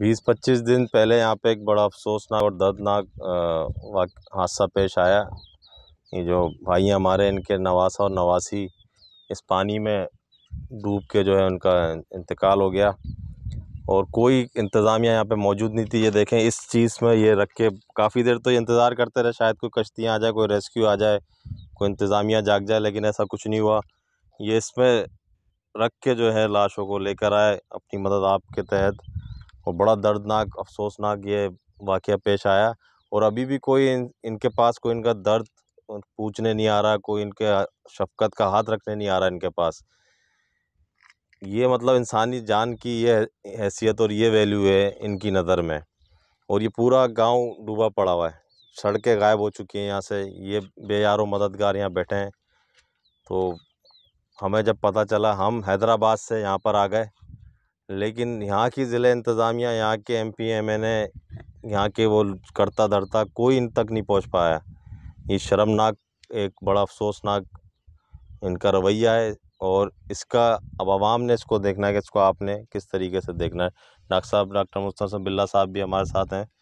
बीस पच्चीस दिन पहले यहाँ पे एक बड़ा अफसोसनाक और दर्दनाक हादसा पेश आया ये जो भाई हमारे इनके नवासा और नवासी इस पानी में डूब के जो है उनका इंतकाल हो गया और कोई इंतज़ामिया यहाँ पे मौजूद नहीं थी ये देखें इस चीज़ में ये रख के काफ़ी देर तो ये इंतज़ार करते रहे शायद कोई कश्तियाँ आ जाए कोई रेस्क्यू आ जाए कोई इंतज़ामिया जाग जाए लेकिन ऐसा कुछ नहीं हुआ ये इसमें रख के जो है लाशों को लेकर आए अपनी मदद आपके के तहत और बड़ा दर्दनाक अफसोसनाक ये वाक़ पेश आया और अभी भी कोई इन इनके पास कोई इनका दर्द पूछने नहीं आ रहा कोई इनके शफ़क़त का हाथ रखने नहीं आ रहा इनके पास ये मतलब इंसानी जान की ये हैसियत और ये वैल्यू है इनकी नज़र में और ये पूरा गांव डूबा पड़ा हुआ है सड़कें गायब हो चुकी हैं यहाँ से ये बेयारों मददगार यहाँ बैठे हैं तो हमें जब पता चला हम हैदराबाद से यहाँ पर आ गए लेकिन यहाँ की ज़िले इंतज़ामिया यहाँ के M P M N A यहाँ के वो करता धरता कोई इन तक नहीं पहुँच पाया ये शर्मनाक एक बड़ा अफसोसनाक इनका रवैया है और इसका अब आवाम ने इसको देखना है कि इसको आपने किस तरीके से देखना है डॉक्टर साहब डॉक्टर मुस्तर बिल्ला साहब भी हमारे साथ हैं